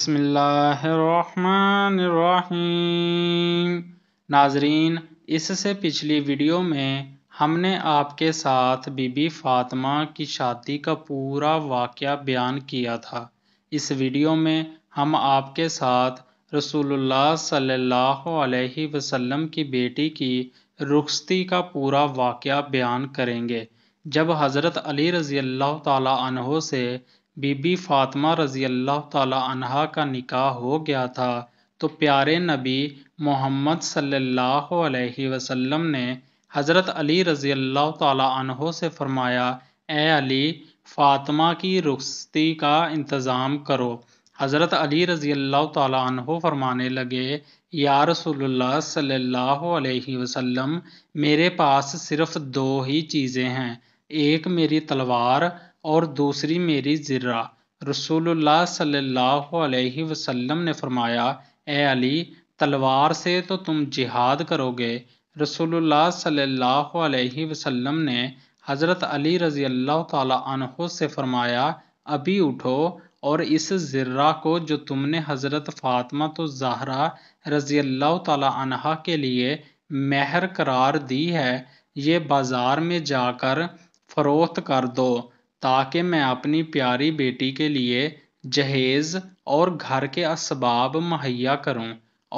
बसमीम नाजरीन इससे पिछली वीडियो में हमने आपके साथ बीबी फातमा की शादी का पूरा वाक़ बयान किया था इस वीडियो में हम आपके साथ रसूलुल्लाह सल्लल्लाहु अलैहि वसल्लम की बेटी की रुखती का पूरा वाक़ बयान करेंगे जब हज़रत अली रज़ी अल्लाह तला से बीबी फातमा रजी अल्लाह तहा का निकाह हो गया था तो प्यारे नबी मोहम्मद सल्लल्लाहु अलैहि वसल्लम ने हज़रत अली रज़ी अल्लाह तहों से फरमाया ए अली की रुखती का इंतज़ाम करो हज़रत अली रज़ी अल्लाह तहो फरमाने लगे या रसोल्ला सल्लल्लाहु अलैहि वसल्लम मेरे पास सिर्फ़ दो ही चीज़ें हैं एक मेरी तलवार और दूसरी मेरी ज़िर्रा रसूलुल्लाह सल्लल्लाहु अलैहि वसल्लम ने फरमाया ए अली तलवार से तो तुम जिहाद करोगे रसूलुल्लाह सल्लल्लाहु अलैहि वसल्लम ने हज़रत अली रज़ी अल्लाह तहों से फरमाया अभी उठो और इस ज़र्रा को जो तुमने हज़रत फ़ातिमा तो ज़ाहरा रज़ी अल्लाह तहा के लिए महर करार दी है ये बाज़ार में जाकर फ़रोख्त कर दो ताकि मैं अपनी प्यारी बेटी के लिए जहेज़ और घर के असबाब मुहैया करूं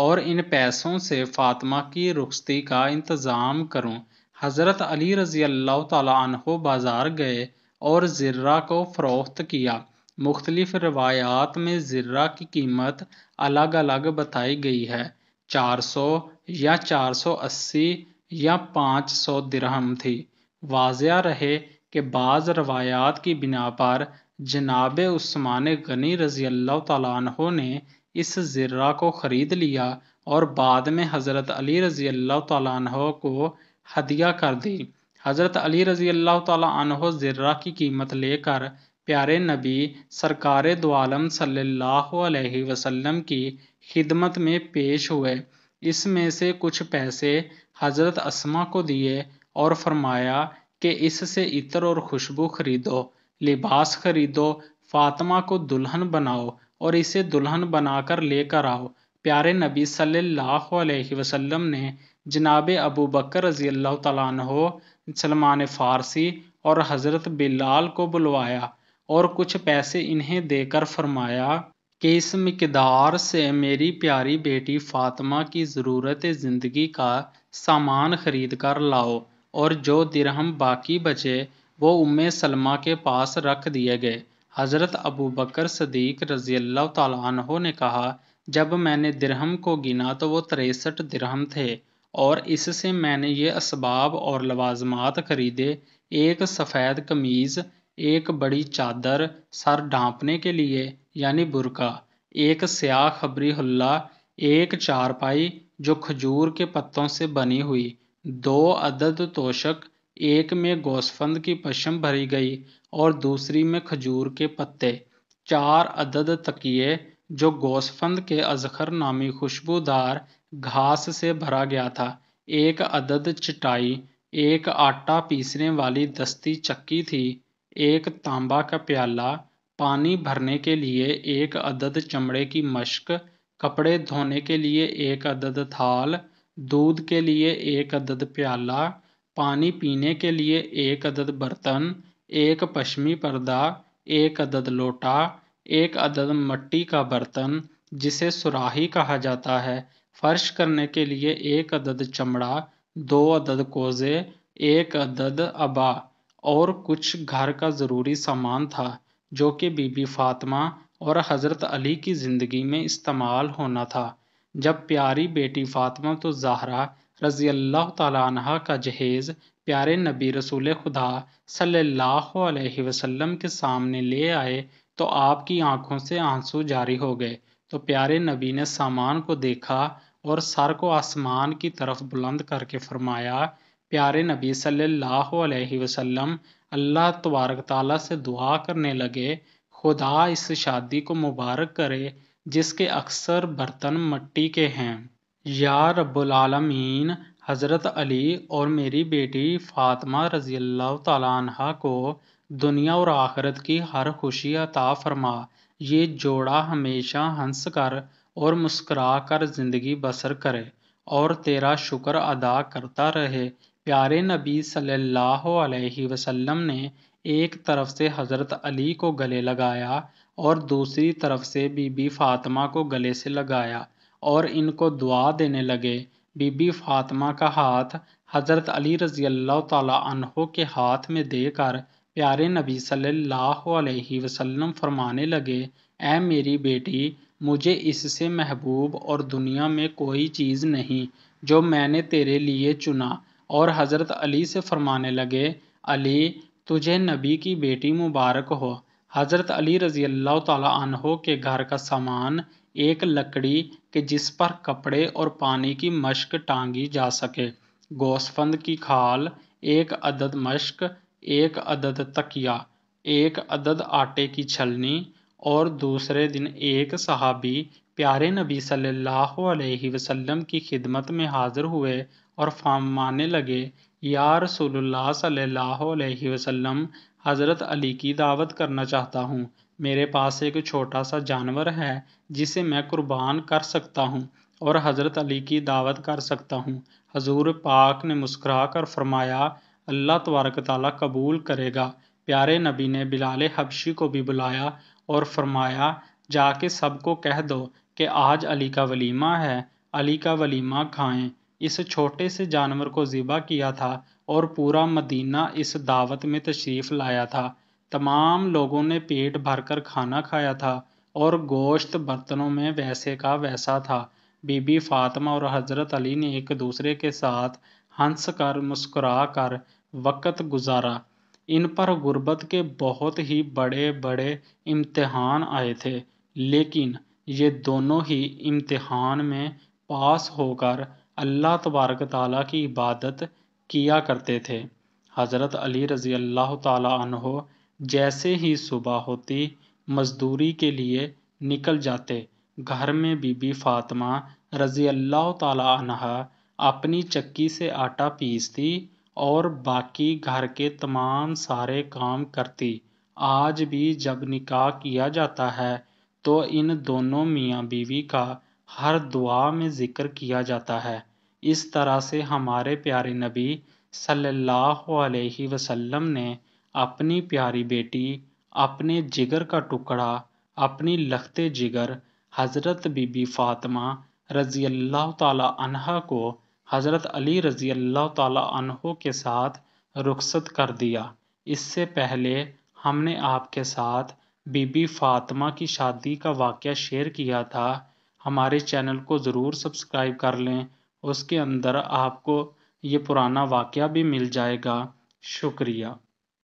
और इन पैसों से फातिमा की रुखती का इंतज़ाम करूं हज़रत अली रज़ी अल्लाह तह बाज़ार गए और ज़र्रा को फ़रोख्त किया मुख्तलिफ़ रवायात में ज़र्रा की कीमत अलग अलग बताई गई है 400 या 480 या 500 दिरहम थी वाजिया रहे के बाज़ रवायात की बिना पर जनाब उस्मान गनी रज़ी अल्लाह ने इस ज़र्रा को ख़रीद लिया और बाद में हज़रत अली रज़ी अल्लाह को हदिया कर दी हज़रत अली रज़ी अल्लाह ज़र्रा की कीमत लेकर प्यारे नबी सरकार दो आलम सल्लल्लाहु अलैहि वसल्लम की खिदमत में पेश हुए इसमें से कुछ पैसे हज़रत असमा को दिए और फरमाया कि इससे इत्र और खुशबू खरीदो लिबास खरीदो फातिमा को दुल्हन बनाओ और इसे दुल्हन बनाकर लेकर आओ प्यारे नबी सल्लल्लाहु अलैहि वसल्लम ने जनाब अबू बकर रजी अल्लाह तहो सलमान फ़ारसी और हज़रत बिलाल को बुलवाया और कुछ पैसे इन्हें देकर फरमाया कि इस मकदार से मेरी प्यारी बेटी फ़ातिमा की ज़रूरत ज़िंदगी का सामान खरीद कर लाओ और जो दिरहम बाकी बचे वो उम्मे सलमा के पास रख दिए गए हज़रत अबू बकर सदीक रज़ी अल्लाह ने कहा जब मैंने दिरहम को गिना तो वो तिरसठ दिरहम थे और इससे मैंने ये इसबाब और लवाजमात खरीदे एक सफ़ेद कमीज़ एक बड़ी चादर सर ढांपने के लिए यानी बुरका एक स्याह खबरी हल्ला एक चारपाई जो खजूर के पत्तों से बनी हुई दो अदद तोशक एक में गौसफंद की पशम भरी गई और दूसरी में खजूर के पत्ते चार अदद तकिए जो गौसफंद के अजखर नामी खुशबूदार घास से भरा गया था एक अदद चटाई एक आटा पीसने वाली दस्ती चक्की थी एक तांबा का प्याला पानी भरने के लिए एक अदद चमड़े की मश्क कपड़े धोने के लिए एक अदद थाल दूध के लिए एक अदद प्याला पानी पीने के लिए एक अदद बर्तन एक पश्मी पर्दा एक अदद लोटा एक अदद मट्टी का बर्तन जिसे सुराही कहा जाता है फर्श करने के लिए एक अदद चमड़ा दो अदद कोजे एक अदद अबा और कुछ घर का ज़रूरी सामान था जो कि बीबी फातमा और हज़रत अली की ज़िंदगी में इस्तेमाल होना था जब प्यारी बेटी फातिमा तो ज़हरा रज़ी अल्लाह का जहेज़ प्यारे नबी रसूल खुदा सल्लल्लाहु अलैहि वसल्लम के सामने ले आए तो आपकी आंखों से आंसू जारी हो गए तो प्यारे नबी ने सामान को देखा और सर को आसमान की तरफ बुलंद करके फरमाया प्यारे नबी सल्लल्लाहु अलैहि वसल्लम अल्लाह तबारक ताला से दुआ करने लगे खुदा इस शादी को मुबारक करे जिसके अक्सर बर्तन मट्टी के हैं या रबालमीन हज़रत अली और मेरी बेटी फातमा रज़ील्ला तआला को दुनिया और आखरत की हर खुशी अता फरमा ये जोड़ा हमेशा हंस कर और मुस्करा कर ज़िंदगी बसर करे और तेरा शुक्र अदा करता रहे प्यारे नबी सल्लल्लाहु अलैहि वसल्लम ने एक तरफ से हज़रत अली को गले लगाया और दूसरी तरफ से बीबी फातिमा को गले से लगाया और इनको दुआ देने लगे बीबी फातिमा का हाथ हज़रत अली रजी अल्लाह के हाथ में देकर प्यारे नबी सल्लल्लाहु अलैहि वसल्लम फरमाने लगे ए मेरी बेटी मुझे इससे महबूब और दुनिया में कोई चीज़ नहीं जो मैंने तेरे लिए चुना और हज़रत अली से फरमाने लगे अली तुझे नबी की बेटी मुबारक हो हज़रत अली रज़ी अल्लाह के घर का सामान एक लकड़ी के जिस पर कपड़े और पानी की मश्क टांगी जा सके गोसफंद की खाल एक अदद मश्क एक अदद तकिया एक अदद आटे की छलनी और दूसरे दिन एक सहाबी प्यारे नबी सल्लल्लाहु अलैहि वसल्लम की खिदमत में हाज़िर हुए और फरमाने लगे या रसूलुल्लाह सल्लल्लाहु अलैहि वसल्लम हज़रत अली की दावत करना चाहता हूँ मेरे पास एक छोटा सा जानवर है जिसे मैं कुर्बान कर सकता हूँ और हज़रत अली की दावत कर सकता हूँ हजूर पाक ने मुस्करा कर फरमाया अल्लाह तबारक ताली कबूल करेगा प्यारे नबी ने बिलाल हबशी को भी बुलाया और फरमाया जाके सबको कह दो कि आज अली का वलीमा है अली का वलीमा खाएं इस छोटे से जानवर को ज़िबा किया था और पूरा मदीना इस दावत में तशरीफ़ लाया था तमाम लोगों ने पेट भरकर खाना खाया था और गोश्त बर्तनों में वैसे का वैसा था बीबी फातमा और हज़रत अली ने एक दूसरे के साथ हंस कर मुस्करा कर वक़्त गुजारा इन पर गुरबत के बहुत ही बड़े बड़े इम्तहान आए थे लेकिन ये दोनों ही इम्तहान में पास होकर अल्लाह तबारक ताली की इबादत किया करते थे हज़रत अली रज़ी अल्लाह तहो जैसे ही सुबह होती मज़दूरी के लिए निकल जाते घर में बीबी फातिमा रज़ी अल्लाह तह अपनी चक्की से आटा पीसती और बाकी घर के तमाम सारे काम करती आज भी जब निकाह किया जाता है तो इन दोनों मियाँ बीवी का हर दुआ में ज़िक्र किया जाता है इस तरह से हमारे प्यारे नबी सल्लल्लाहु अलैहि वसल्लम ने अपनी प्यारी बेटी अपने जिगर का टुकड़ा अपनी लखते जिगर हज़रत बीबी फ़ातिमा रज़ी अल्लाह तह को हज़रत अली रज़ी अल्लाह तह के साथ रुखसत कर दिया इससे पहले हमने आपके साथ बीबी फ़ातिमा की शादी का वाक़ शेयर किया था हमारे चैनल को ज़रूर सब्सक्राइब कर लें उसके अंदर आपको ये पुराना वाक़ भी मिल जाएगा शुक्रिया